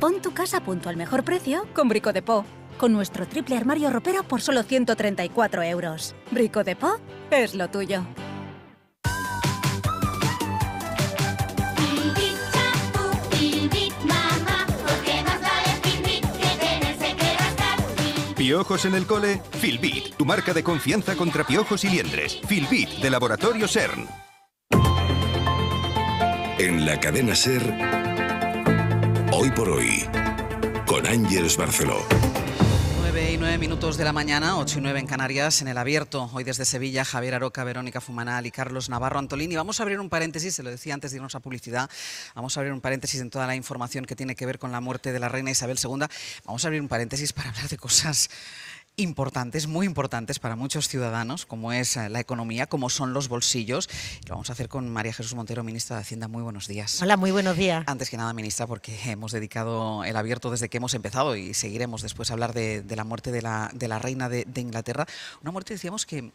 Pon tu casa punto al mejor precio con Brico de Po. Con nuestro triple armario ropero por solo 134 euros. Brico de Po es lo tuyo. ¿Piojos en el cole? Filbit, tu marca de confianza contra piojos y liendres. Filbit, de Laboratorio CERN. En la cadena SER. Hoy por hoy, con Ángeles Barceló. 9 y 9 minutos de la mañana, 8 y 9 en Canarias, en el abierto. Hoy desde Sevilla, Javier Aroca, Verónica Fumanal y Carlos Navarro Antolín. vamos a abrir un paréntesis, se lo decía antes de irnos a publicidad, vamos a abrir un paréntesis en toda la información que tiene que ver con la muerte de la reina Isabel II. Vamos a abrir un paréntesis para hablar de cosas importantes, muy importantes para muchos ciudadanos, como es eh, la economía, como son los bolsillos. Lo vamos a hacer con María Jesús Montero, ministra de Hacienda. Muy buenos días. Hola, muy buenos días. Antes que nada, ministra, porque hemos dedicado el abierto desde que hemos empezado y seguiremos después a hablar de, la muerte de la, reina de Inglaterra. Una muerte, decíamos, que,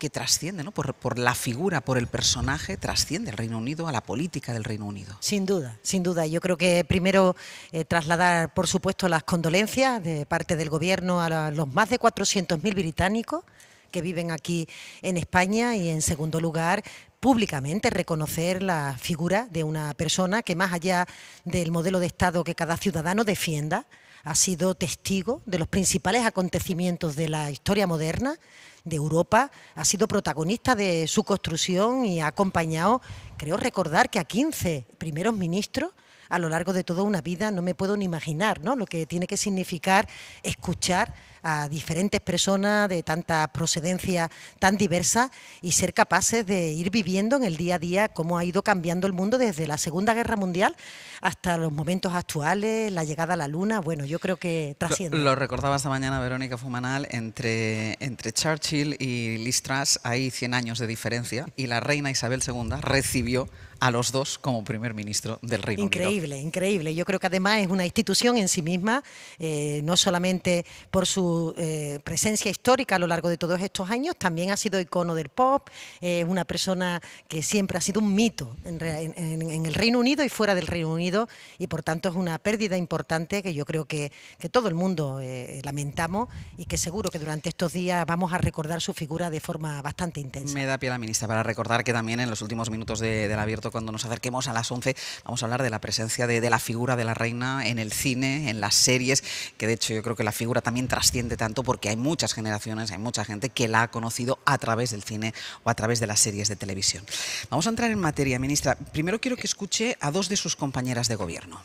que trasciende, ¿no? Por, la figura, por el personaje, trasciende el Reino Unido a la política del Reino Unido. Sin duda, sin duda. Yo creo que primero eh, trasladar, por supuesto, las condolencias de parte del Gobierno a los más de 400.000 británicos que viven aquí en España y, en segundo lugar, públicamente reconocer la figura de una persona que, más allá del modelo de Estado que cada ciudadano defienda, ha sido testigo de los principales acontecimientos de la historia moderna de Europa, ha sido protagonista de su construcción y ha acompañado, creo recordar que a 15 primeros ministros a lo largo de toda una vida, no me puedo ni imaginar ¿no? lo que tiene que significar escuchar a diferentes personas de tanta procedencia tan diversa y ser capaces de ir viviendo en el día a día cómo ha ido cambiando el mundo desde la Segunda Guerra Mundial hasta los momentos actuales, la llegada a la Luna, bueno, yo creo que trasciende. Lo, recordaba esta mañana Verónica Fumanal, entre, entre Churchill y Liz hay 100 años de diferencia y la reina Isabel II recibió a los dos como primer ministro del Reino Unido. Increíble, increíble. Yo creo que además es una institución en sí misma, eh, no solamente por su eh, presencia histórica a lo largo de todos estos años, también ha sido icono del pop, es eh, una persona que siempre ha sido un mito en, el Reino Unido y fuera del Reino Unido, y por tanto es una pérdida importante que yo creo que, que todo el mundo eh, lamentamos y que seguro que durante estos días vamos a recordar su figura de forma bastante intensa. Me da pie la ministra para recordar que también en los últimos minutos del abierto, cuando nos acerquemos a las 11, vamos a hablar de la presencia de, de la figura de la reina en el cine, en las series, que de hecho yo creo que la figura también trasciende tanto porque hay muchas generaciones, hay mucha gente que la ha conocido a través del cine o a través de las series de televisión. Vamos a entrar en materia, ministra. Primero quiero que escuche a dos de sus compañeras de gobierno.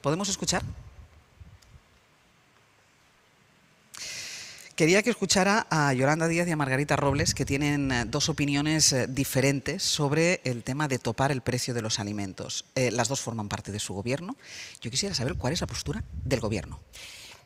¿Podemos escuchar? Quería que escuchara a Yolanda Díaz y a Margarita Robles, que tienen eh, dos opiniones eh, diferentes sobre el tema de topar el precio de los alimentos. Eh, las dos forman parte de su gobierno. Yo quisiera saber cuál es la postura del gobierno.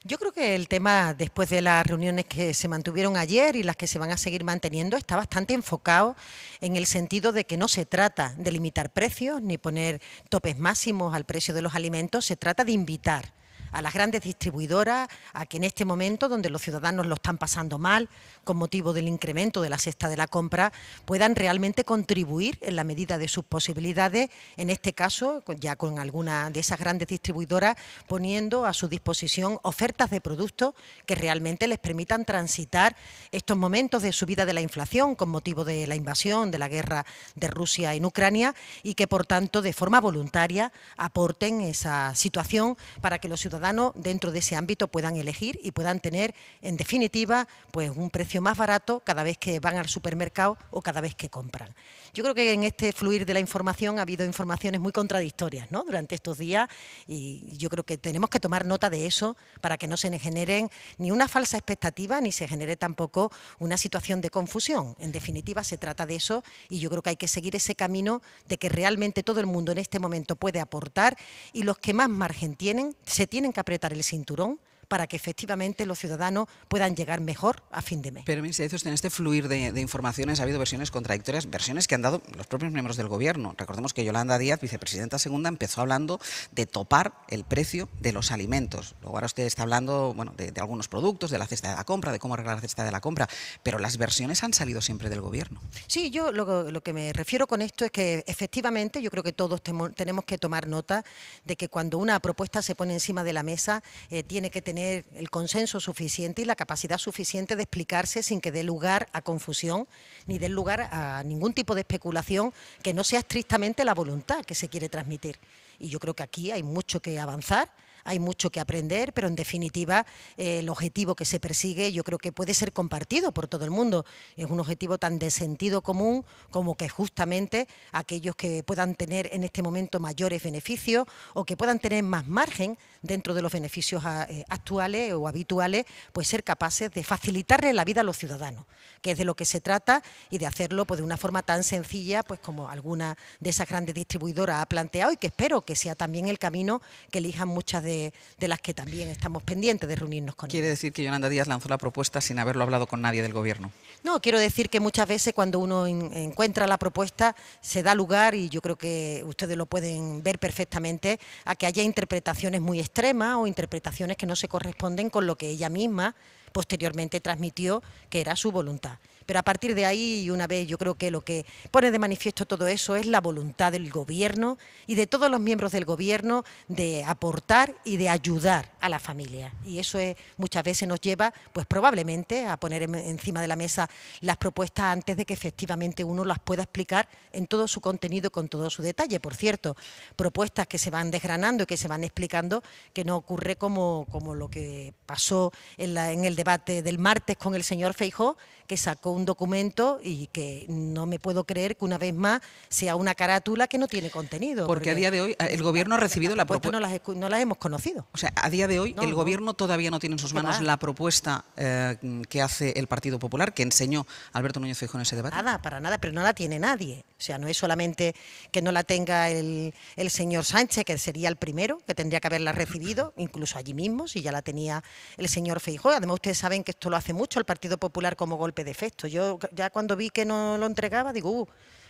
Yo creo que el tema, después de las reuniones que se mantuvieron ayer y las que se van a seguir manteniendo, está bastante enfocado en el sentido de que no se trata de limitar precios ni poner topes máximos al precio de los alimentos, se trata de invitar a las grandes distribuidoras, a que en este momento, donde los ciudadanos lo están pasando mal con motivo del incremento de la cesta de la compra, puedan realmente contribuir en la medida de sus posibilidades, en este caso, ya con alguna de esas grandes distribuidoras, poniendo a su disposición ofertas de productos que realmente les permitan transitar estos momentos de subida de la inflación con motivo de la invasión, de la guerra de Rusia en Ucrania y que, por tanto, de forma voluntaria aporten esa situación para que los ciudadanos dentro de ese ámbito puedan elegir y puedan tener, en definitiva, pues un precio más barato cada vez que van al supermercado o cada vez que compran. Yo creo que en este fluir de la información ha habido informaciones muy contradictorias durante estos días y yo creo que tenemos que tomar nota de eso para que no se generen ni una falsa expectativa ni se genere tampoco una situación de confusión. En definitiva, se trata de eso y yo creo que hay que seguir ese camino de que realmente todo el mundo en este momento puede aportar y los que más margen tienen se tienen que apretar el cinturón para que efectivamente los ciudadanos puedan llegar mejor a fin de mes. Pero, ministro, en este fluir de, informaciones ha habido versiones contradictorias, versiones que han dado los propios miembros del Gobierno. Recordemos que Yolanda Díaz, vicepresidenta segunda, empezó hablando de topar el precio de los alimentos. Luego ahora usted está hablando bueno, de, algunos productos, de la cesta de la compra, de cómo arreglar la cesta de la compra, pero las versiones han salido siempre del Gobierno. Sí, yo lo, que me refiero con esto es que efectivamente yo creo que todos tenemos que tomar nota de que cuando una propuesta se pone encima de la mesa eh, tiene que tener tener el consenso suficiente y la capacidad suficiente de explicarse sin que dé lugar a confusión ni dé lugar a ningún tipo de especulación que no sea estrictamente la voluntad que se quiere transmitir. Y yo creo que aquí hay mucho que avanzar hay mucho que aprender, pero en definitiva eh, el objetivo que se persigue yo creo que puede ser compartido por todo el mundo. Es un objetivo tan de sentido común como que justamente aquellos que puedan tener en este momento mayores beneficios o que puedan tener más margen dentro de los beneficios ah, eh, actuales o habituales, pues ser capaces de facilitarle la vida a los ciudadanos, que es de lo que se trata y de hacerlo pues, de una forma tan sencilla pues como alguna de esas grandes distribuidoras ha planteado y que espero que sea también el camino que elijan muchas de, las que también estamos pendientes de reunirnos con ¿Quiere decir que Yolanda Díaz lanzó la propuesta sin haberlo hablado con nadie del Gobierno? No, quiero decir que muchas veces cuando uno encuentra la propuesta se da lugar, y yo creo que ustedes lo pueden ver perfectamente, a que haya interpretaciones muy estrictas, o interpretaciones que no se corresponden con lo que ella misma posteriormente transmitió que era su voluntad. Pero a partir de ahí, una vez, yo creo que lo que pone de manifiesto todo eso es la voluntad del Gobierno y de todos los miembros del Gobierno de aportar y de ayudar a la familia. Y eso es, muchas veces nos lleva, pues probablemente, a poner encima de la mesa las propuestas antes de que efectivamente uno las pueda explicar en todo su contenido, con todo su detalle. Por cierto, propuestas que se van desgranando y que se van explicando, que no ocurre como, como lo que pasó en, en el debate del martes con el señor Feijó, que sacó un documento y que no me puedo creer que una vez más sea una carátula que no tiene contenido. Porque, a día de hoy el gobierno ha recibido la, propuesta. No las, no hemos conocido. O sea, a día de hoy el gobierno todavía no tiene en sus manos la propuesta eh, que hace el Partido Popular, que enseñó Alberto Núñez Feijóo en ese debate. Nada, para nada, pero no la tiene nadie. O sea, no es solamente que no la tenga el, el señor Sánchez, que sería el primero, que tendría que haberla recibido, incluso allí mismo, si ya la tenía el señor Feijóo. Además, ustedes saben que esto lo hace mucho el Partido Popular como golpe de efecto yo ya cuando vi que no lo entregaba, digo, uh,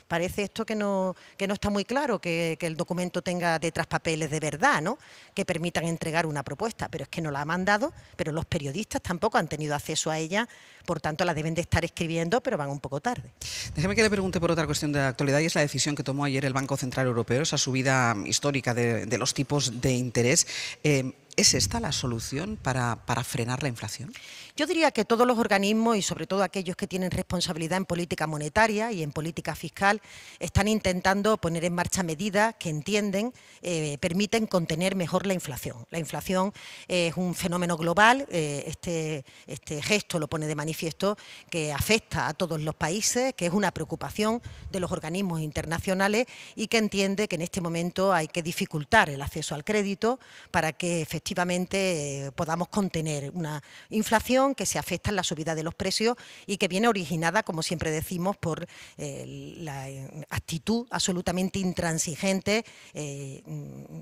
parece esto que no, que no está muy claro, que, el documento tenga detrás papeles de verdad, ¿no? que permitan entregar una propuesta, pero es que no la ha mandado, pero los periodistas tampoco han tenido acceso a ella, por tanto la deben de estar escribiendo, pero van un poco tarde. Déjeme que le pregunte por otra cuestión de la actualidad y es la decisión que tomó ayer el Banco Central Europeo, esa subida histórica de, los tipos de interés. Eh, ¿Es esta la solución para frenar la inflación? Yo diría que todos los organismos y sobre todo aquellos que tienen responsabilidad en política monetaria y en política fiscal están intentando poner en marcha medidas que entienden eh, permiten contener mejor la inflación. La inflación es un fenómeno global, eh, este, este, gesto lo pone de manifiesto que afecta a todos los países, que es una preocupación de los organismos internacionales y que entiende que en este momento hay que dificultar el acceso al crédito para que efectivamente eh, podamos contener una inflación que se afecta en la subida de los precios y que viene originada, como siempre decimos, por eh, la eh, actitud absolutamente intransigente. Eh,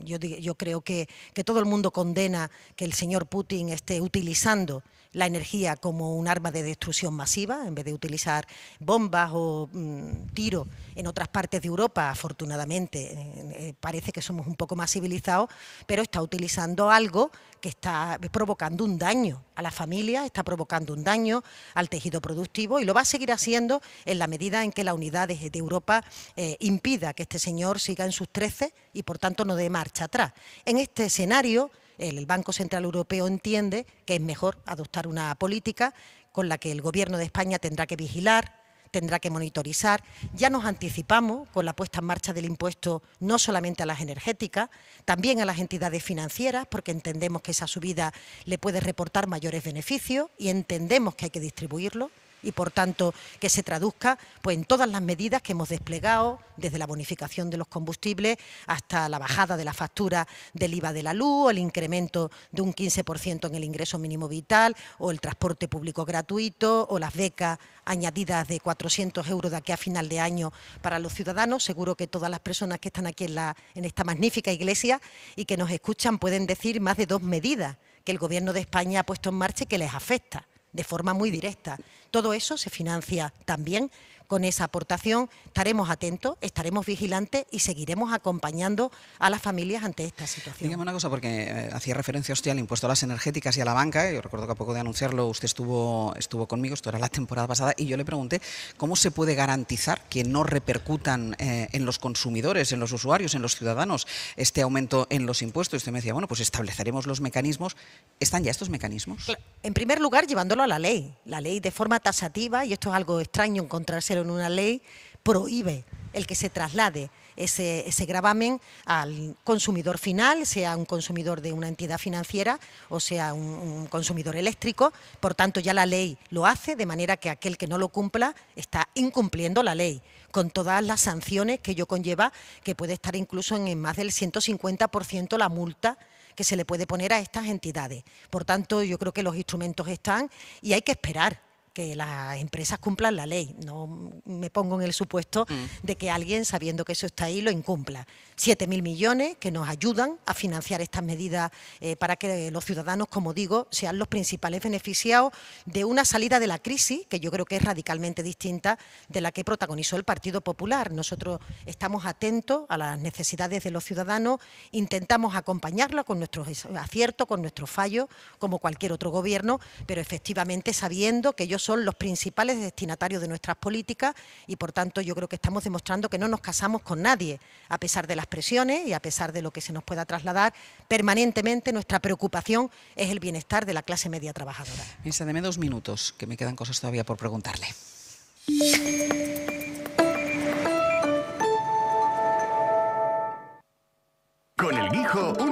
yo, yo, creo que, que todo el mundo condena que el señor Putin esté utilizando la energía como un arma de destrucción masiva, en vez de utilizar bombas o mm, tiros en otras partes de Europa, afortunadamente, eh, eh, parece que somos un poco más civilizados, pero está utilizando algo que está provocando un daño a la familia, está provocando un daño al tejido productivo y lo va a seguir haciendo en la medida en que la unidad de, Europa eh, impida que este señor siga en sus trece y por tanto no dé marcha atrás. En este escenario el Banco Central Europeo entiende que es mejor adoptar una política con la que el Gobierno de España tendrá que vigilar, tendrá que monitorizar. Ya nos anticipamos con la puesta en marcha del impuesto no solamente a las energéticas, también a las entidades financieras, porque entendemos que esa subida le puede reportar mayores beneficios y entendemos que hay que distribuirlo y, por tanto, que se traduzca pues, en todas las medidas que hemos desplegado, desde la bonificación de los combustibles hasta la bajada de la factura del IVA de la luz, el incremento de un 15% en el ingreso mínimo vital o el transporte público gratuito o las becas añadidas de 400 euros de aquí a final de año para los ciudadanos. Seguro que todas las personas que están aquí en, en esta magnífica iglesia y que nos escuchan pueden decir más de dos medidas que el Gobierno de España ha puesto en marcha y que les afecta de forma muy directa. Todo eso se financia también con esa aportación estaremos atentos, estaremos vigilantes y seguiremos acompañando a las familias ante esta situación. Dígame una cosa, porque eh, hacía referencia usted al impuesto a las energéticas y a la banca. Yo recuerdo que a poco de anunciarlo usted estuvo, estuvo conmigo, esto era la temporada pasada, y yo le pregunté cómo se puede garantizar que no repercutan eh, en los consumidores, en los usuarios, en los ciudadanos, este aumento en los impuestos. Y usted me decía, bueno, pues estableceremos los mecanismos. ¿Están ya estos mecanismos? En primer lugar, llevándolo a la ley. La ley de forma tasativa, y esto es algo extraño encontrárselo una ley prohíbe el que se traslade ese, gravamen al consumidor final, sea un consumidor de una entidad financiera o sea un, consumidor eléctrico. Por tanto, ya la ley lo hace, de manera que aquel que no lo cumpla está incumpliendo la ley, con todas las sanciones que ello conlleva, que puede estar incluso en, en más del 150% la multa que se le puede poner a estas entidades. Por tanto, yo creo que los instrumentos están y hay que esperar que las empresas cumplan la ley. No me pongo en el supuesto mm. de que alguien, sabiendo que eso está ahí, lo incumpla. 7.000 millones que nos ayudan a financiar estas medidas eh, para que los ciudadanos, como digo, sean los principales beneficiados de una salida de la crisis, que yo creo que es radicalmente distinta de la que protagonizó el Partido Popular. Nosotros estamos atentos a las necesidades de los ciudadanos, intentamos acompañarla con nuestros aciertos, con nuestros fallos, como cualquier otro gobierno, pero efectivamente sabiendo que ellos son los principales destinatarios de nuestras políticas y, por tanto, yo creo que estamos demostrando que no nos casamos con nadie, a pesar de las presiones y a pesar de lo que se nos pueda trasladar permanentemente. Nuestra preocupación es el bienestar de la clase media trabajadora. Ministra, dos minutos, que me quedan cosas todavía por preguntarle.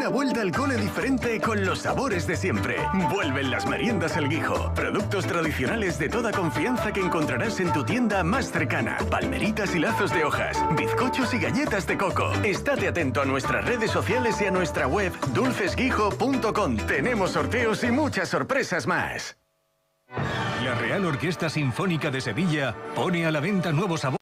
Vuelve vuelta al cole diferente con los sabores de siempre. Vuelven las meriendas El Guijo. Productos tradicionales de toda confianza que encontrarás en tu tienda más cercana. Palmeritas y lazos de hojas, bizcochos y galletas de coco. Estate atento a nuestras redes sociales y a nuestra web dulcesguijo.com. Tenemos sorteos y muchas sorpresas más. La Real Orquesta Sinfónica de Sevilla pone a la venta nuevos sabores.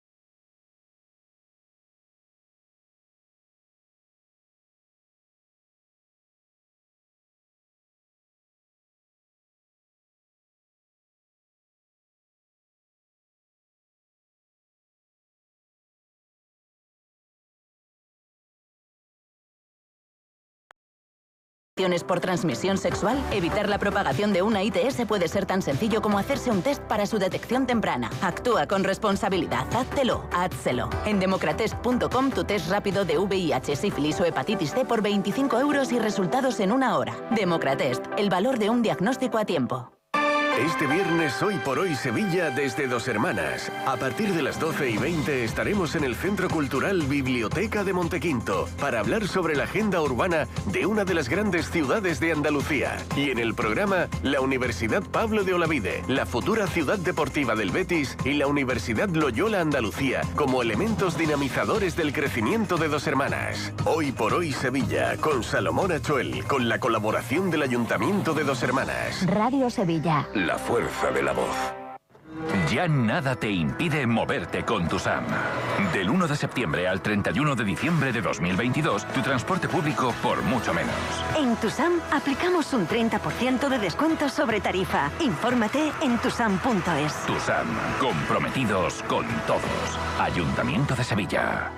por transmisión sexual, evitar la propagación de una ITS puede ser tan sencillo como hacerse un test para su detección temprana. Actúa con responsabilidad, háztelo, házelo. En democratest.com tu test rápido de VIH, sífilis o hepatitis C por 25 euros y resultados en una hora. Democratest, el valor de un diagnóstico a tiempo. Este viernes, hoy por hoy, Sevilla desde Dos Hermanas. A partir de las 12 y 20 estaremos en el Centro Cultural Biblioteca de Montequinto para hablar sobre la agenda urbana de una de las grandes ciudades de Andalucía. Y en el programa, la Universidad Pablo de Olavide, la futura ciudad deportiva del Betis y la Universidad Loyola Andalucía como elementos dinamizadores del crecimiento de Dos Hermanas. Hoy por hoy, Sevilla, con Salomón Achuel, con la colaboración del Ayuntamiento de Dos Hermanas. Radio Sevilla la fuerza de la voz. Ya nada te impide moverte con Tusam. Del 1 de septiembre al 31 de diciembre de 2022, tu transporte público por mucho menos. En Tusam aplicamos un 30% de descuento sobre tarifa. Infórmate en tusam.es. Tusam, comprometidos con todos. Ayuntamiento de Sevilla.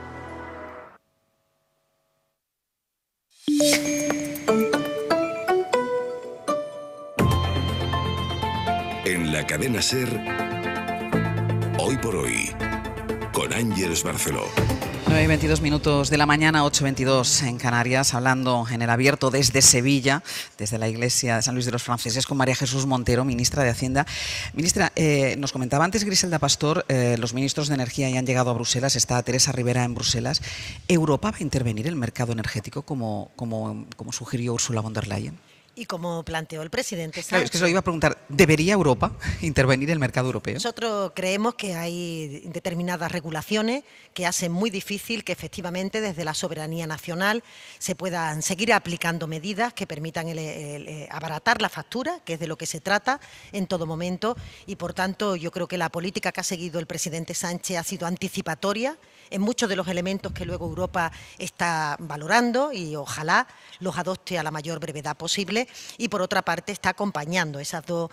cadena Ser, hoy por hoy, con Ángeles Barceló. 9 22 minutos de la mañana, 8.22 en Canarias, hablando en el abierto desde Sevilla, desde la iglesia de San Luis de los Franceses, con María Jesús Montero, ministra de Hacienda. Ministra, eh, nos comentaba antes Griselda Pastor, eh, los ministros de Energía ya han llegado a Bruselas, está Teresa Rivera en Bruselas. ¿Europa va a intervenir el mercado energético como, como, como sugirió Ursula von der Leyen? Y como planteó el presidente Sánchez. es que se lo iba a preguntar, ¿debería Europa intervenir en el mercado europeo? Nosotros creemos que hay determinadas regulaciones que hacen muy difícil que efectivamente desde la soberanía nacional se puedan seguir aplicando medidas que permitan eh, abaratar la factura, que es de lo que se trata en todo momento, y por tanto yo creo que la política que ha seguido el presidente Sánchez ha sido anticipatoria en muchos de los elementos que luego Europa está valorando y ojalá los adopte a la mayor brevedad posible y por otra parte está acompañando esas dos,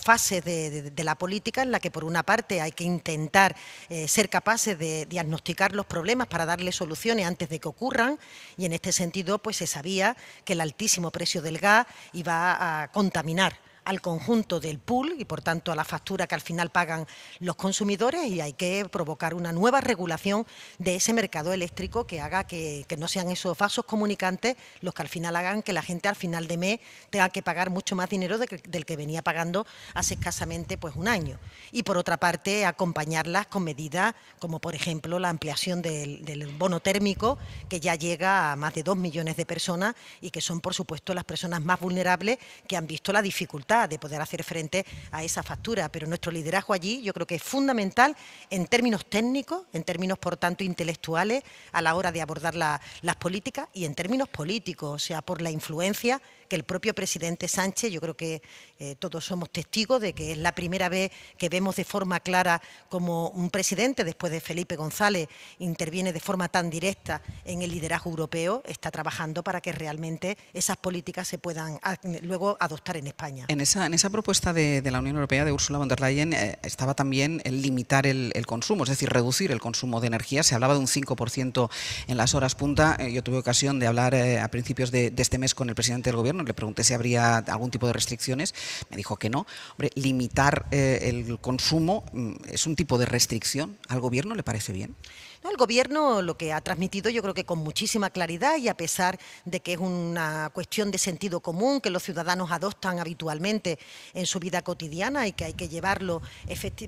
fases de, la política en la que por una parte hay que intentar eh, ser capaces de diagnosticar los problemas para darle soluciones antes de que ocurran y en este sentido pues se sabía que el altísimo precio del gas iba a contaminar al conjunto del pool y por tanto a la factura que al final pagan los consumidores y hay que provocar una nueva regulación de ese mercado eléctrico que haga que, no sean esos vasos comunicantes los que al final hagan que la gente al final de mes tenga que pagar mucho más dinero del que venía pagando hace escasamente pues un año. Y por otra parte acompañarlas con medidas como por ejemplo la ampliación del bono térmico que ya llega a más de dos millones de personas y que son por supuesto las personas más vulnerables que han visto la dificultad de poder hacer frente a esa factura, pero nuestro liderazgo allí yo creo que es fundamental en términos técnicos, en términos por tanto intelectuales a la hora de abordar las políticas y en términos políticos, o sea, por la influencia que el propio presidente Sánchez, yo creo que eh, todos somos testigos de que es la primera vez que vemos de forma clara como un presidente, después de Felipe González, interviene de forma tan directa en el liderazgo europeo, está trabajando para que realmente esas políticas se puedan ah, luego adoptar en España. En esa, en esa propuesta de, la Unión Europea de Ursula von der Leyen eh, estaba también el limitar el, consumo, es decir, reducir el consumo de energía. Se hablaba de un 5% en las horas punta. Eh, yo tuve ocasión de hablar a principios de este mes con el presidente del Gobierno, le pregunté si habría algún tipo de restricciones, me dijo que no. limitar eh, el consumo mm, es un tipo de restricción. ¿Al gobierno le parece bien? el Gobierno lo que ha transmitido yo creo que con muchísima claridad y a pesar de que es una cuestión de sentido común que los ciudadanos adoptan habitualmente en su vida cotidiana y que hay que llevarlo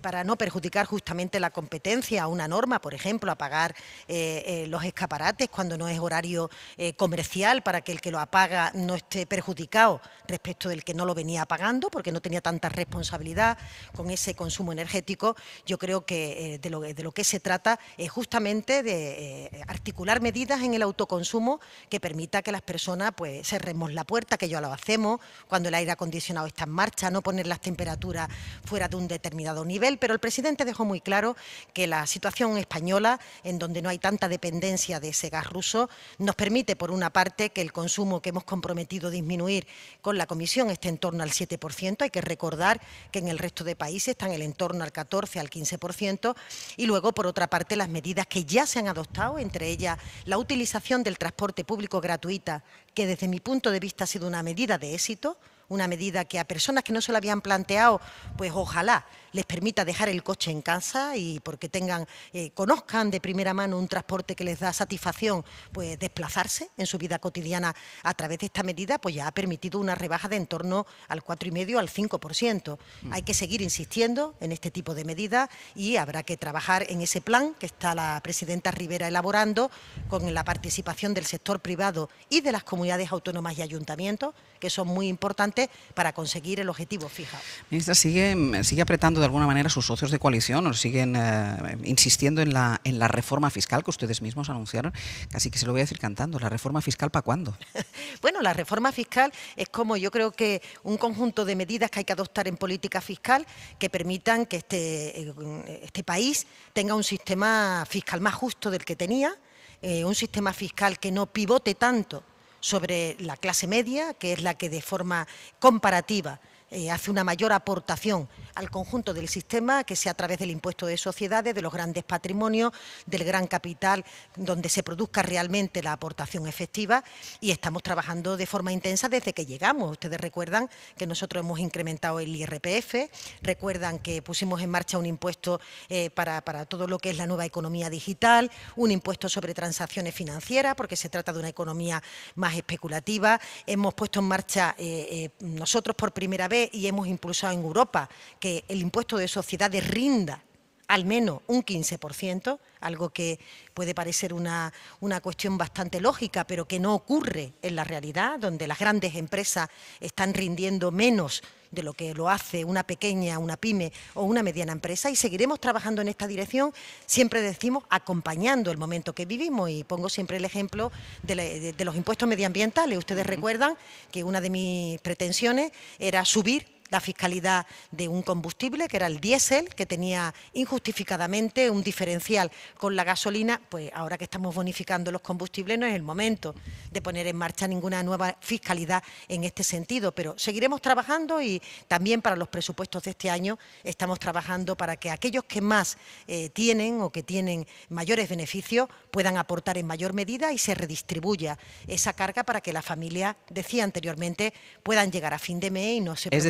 para no perjudicar justamente la competencia a una norma, por ejemplo, apagar eh, eh, los escaparates cuando no es horario eh, comercial para que el que lo apaga no esté perjudicado respecto del que no lo venía apagando porque no tenía tanta responsabilidad con ese consumo energético, yo creo que eh, de lo que se trata es justamente de eh, articular medidas en el autoconsumo que permita que las personas pues cerremos la puerta, que ya lo hacemos, cuando el aire acondicionado está en marcha, no poner las temperaturas fuera de un determinado nivel, pero el presidente dejó muy claro que la situación española, en donde no hay tanta dependencia de ese gas ruso, nos permite, por una parte, que el consumo que hemos comprometido disminuir con la Comisión esté en torno al 7%, hay que recordar que en el resto de países están en el entorno al 14, al 15%, y luego, por otra parte, las medidas que ya se han adoptado, entre ellas la utilización del transporte público gratuita, que desde mi punto de vista ha sido una medida de éxito, una medida que a personas que no se la habían planteado, pues ojalá les permita dejar el coche en casa y porque tengan, eh, conozcan de primera mano un transporte que les da satisfacción, pues desplazarse en su vida cotidiana a través de esta medida, pues ya ha permitido una rebaja de en torno al y medio, al 5%. ciento... Mm. Hay que seguir insistiendo en este tipo de medidas y habrá que trabajar en ese plan que está la presidenta Rivera elaborando con la participación del sector privado y de las comunidades autónomas y ayuntamientos, que son muy importantes para conseguir el objetivo fijado. Ministra, sigue, sigue apretando de alguna manera sus socios de coalición o siguen eh, insistiendo en la, en la reforma fiscal que ustedes mismos anunciaron. Así que se lo voy a decir cantando, ¿la reforma fiscal para cuándo? bueno, la reforma fiscal es como yo creo que un conjunto de medidas que hay que adoptar en política fiscal que permitan que este, eh, este país tenga un sistema fiscal más justo del que tenía, eh, un sistema fiscal que no pivote tanto sobre la clase media, que es la que de forma comparativa eh, hace una mayor aportación al conjunto del sistema, que sea a través del impuesto de sociedades, de los grandes patrimonios, del gran capital, donde se produzca realmente la aportación efectiva. Y estamos trabajando de forma intensa desde que llegamos. Ustedes recuerdan que nosotros hemos incrementado el IRPF, recuerdan que pusimos en marcha un impuesto eh, para, todo lo que es la nueva economía digital, un impuesto sobre transacciones financieras, porque se trata de una economía más especulativa. Hemos puesto en marcha eh, nosotros por primera vez y hemos impulsado en Europa, que el impuesto de sociedades rinda al menos un 15%, algo que puede parecer una, una, cuestión bastante lógica, pero que no ocurre en la realidad, donde las grandes empresas están rindiendo menos de lo que lo hace una pequeña, una pyme o una mediana empresa y seguiremos trabajando en esta dirección, siempre decimos acompañando el momento que vivimos y pongo siempre el ejemplo de, de los impuestos medioambientales. Ustedes recuerdan que una de mis pretensiones era subir la fiscalidad de un combustible, que era el diésel, que tenía injustificadamente un diferencial con la gasolina, pues ahora que estamos bonificando los combustibles no es el momento de poner en marcha ninguna nueva fiscalidad en este sentido, pero seguiremos trabajando y también para los presupuestos de este año estamos trabajando para que aquellos que más eh, tienen o que tienen mayores beneficios puedan aportar en mayor medida y se redistribuya esa carga para que la familia decía anteriormente, puedan llegar a fin de mes y no se... Es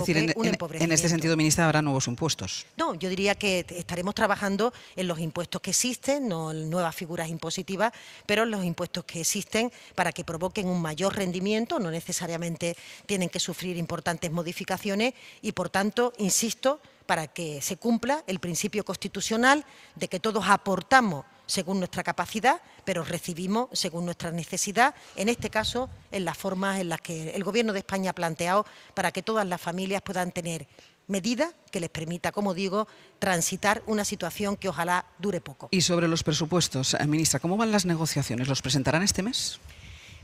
en este sentido, ministra, habrá nuevos impuestos. No, yo diría que estaremos trabajando en los impuestos que existen, no en nuevas figuras impositivas, pero en los impuestos que existen para que provoquen un mayor rendimiento, no necesariamente tienen que sufrir importantes modificaciones y, por tanto, insisto, para que se cumpla el principio constitucional de que todos aportamos según nuestra capacidad, pero recibimos según nuestra necesidad, en este caso en las formas en las que el Gobierno de España ha planteado para que todas las familias puedan tener medidas que les permita, como digo, transitar una situación que ojalá dure poco. Y sobre los presupuestos, eh, ministra, ¿cómo van las negociaciones? ¿Los presentarán este mes?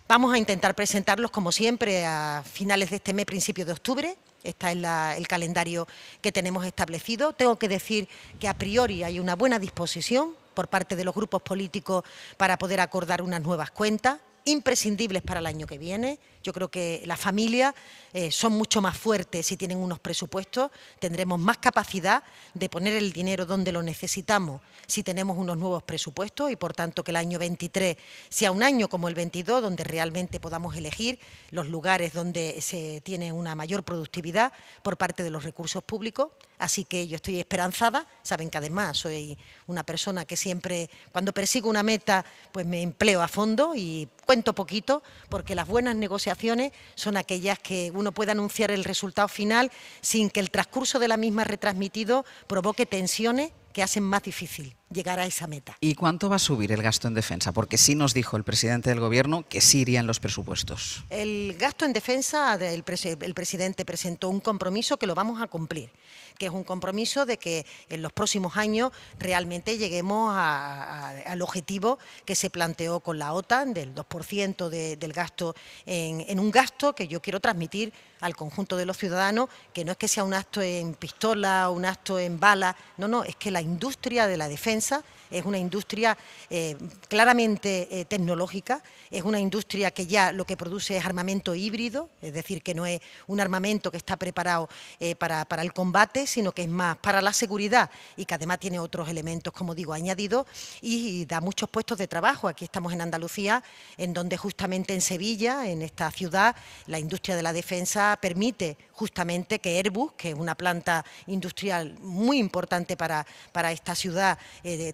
Vamos a intentar presentarlos, como siempre, a finales de este mes, principios de octubre. Está es el calendario que tenemos establecido. Tengo que decir que a priori hay una buena disposición por parte de los grupos políticos para poder acordar unas nuevas cuentas imprescindibles para el año que viene. Yo creo que las familias eh, son mucho más fuertes si tienen unos presupuestos, tendremos más capacidad de poner el dinero donde lo necesitamos si tenemos unos nuevos presupuestos y por tanto que el año 23 sea un año como el 22 donde realmente podamos elegir los lugares donde se tiene una mayor productividad por parte de los recursos públicos. Así que yo estoy esperanzada. Saben que además soy una persona que siempre, cuando persigo una meta, pues me empleo a fondo y cuento poquito, porque las buenas negociaciones son aquellas que uno puede anunciar el resultado final sin que el transcurso de la misma retransmitido provoque tensiones que hacen más difícil llegar a esa meta. ¿Y cuánto va a subir el gasto en defensa? Porque sí nos dijo el presidente del Gobierno que sí irían los presupuestos. El gasto en defensa, el, presidente presentó un compromiso que lo vamos a cumplir, que es un compromiso de que en los próximos años realmente lleguemos a, al objetivo que se planteó con la OTAN del 2% del gasto, en, en un gasto que yo quiero transmitir al conjunto de los ciudadanos, que no es que sea un acto en pistola, un acto en bala, no, no, es que la industria de la defensa doença es una industria eh, claramente eh, tecnológica, es una industria que ya lo que produce es armamento híbrido, es decir, que no es un armamento que está preparado eh, para, el combate, sino que es más para la seguridad y que además tiene otros elementos, como digo, añadidos y, da muchos puestos de trabajo. Aquí estamos en Andalucía, en donde justamente en Sevilla, en esta ciudad, la industria de la defensa permite justamente que Airbus, que es una planta industrial muy importante para, para esta ciudad,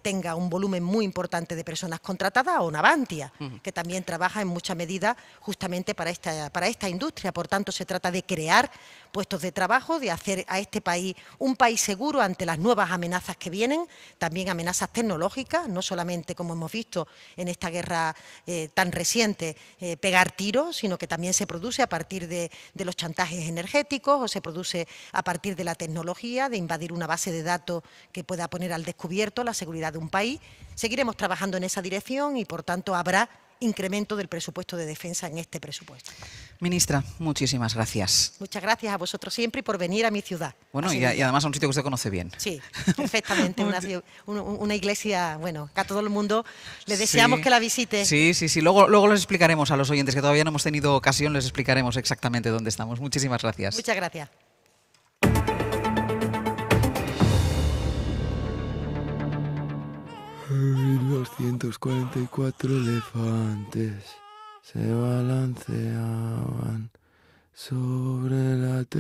tenga un volumen muy importante de personas contratadas a Navantia, que también trabaja en mucha medida justamente para esta, para esta industria. Por tanto, se trata de crear puestos de trabajo, de hacer a este país un país seguro ante las nuevas amenazas que vienen, también amenazas tecnológicas, no solamente como hemos visto en esta guerra eh, tan reciente, eh, pegar tiros, sino que también se produce a partir de, de los chantajes energéticos o se produce a partir de la tecnología, de invadir una base de datos que pueda poner al descubierto la seguridad de un país ahí, seguiremos trabajando en esa dirección y, por tanto, habrá incremento del presupuesto de defensa en este presupuesto. Ministra, muchísimas gracias. Muchas gracias a vosotros siempre y por venir a mi ciudad. Bueno, y, además a un sitio que usted conoce bien. Sí, perfectamente. una, iglesia, bueno, que a todo el mundo le deseamos que la visite. Sí, sí, sí. Luego, luego les explicaremos a los oyentes que todavía no hemos tenido ocasión, les explicaremos exactamente dónde estamos. Muchísimas gracias. Muchas gracias. 1244 elefantes se balanceaban sobre la tierra.